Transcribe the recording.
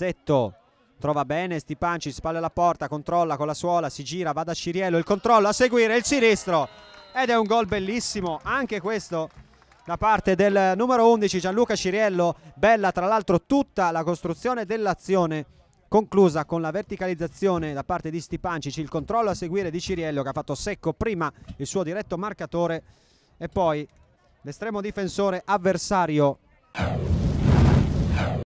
Mazzetto trova bene Stipanci, spalle alla porta, controlla con la suola, si gira, va da Ciriello, il controllo a seguire, il sinistro ed è un gol bellissimo anche questo da parte del numero 11 Gianluca Ciriello, bella tra l'altro tutta la costruzione dell'azione conclusa con la verticalizzazione da parte di Stipancic, il controllo a seguire di Ciriello che ha fatto secco prima il suo diretto marcatore e poi l'estremo difensore avversario